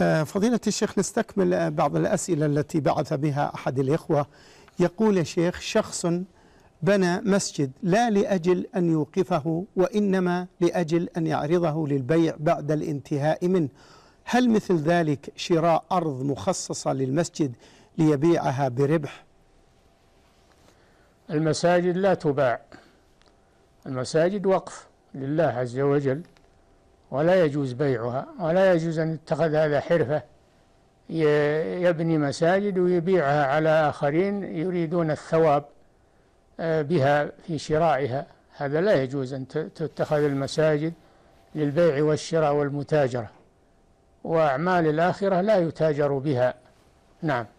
آه، فضيلة الشيخ نستكمل بعض الأسئلة التي بعث بها أحد الإخوة يقول يا شيخ شخص بنى مسجد لا لأجل أن يوقفه وإنما لأجل أن يعرضه للبيع بعد الانتهاء منه هل مثل ذلك شراء أرض مخصصة للمسجد ليبيعها بربح المساجد لا تباع المساجد وقف لله عز وجل ولا يجوز بيعها ولا يجوز أن يتخذ هذا حرفة يبني مساجد ويبيعها على آخرين يريدون الثواب آه، بها في شرائها هذا لا يجوز أن تتخذ المساجد للبيع والشراء والمتاجرة وأعمال الآخرة لا يتاجر بها نعم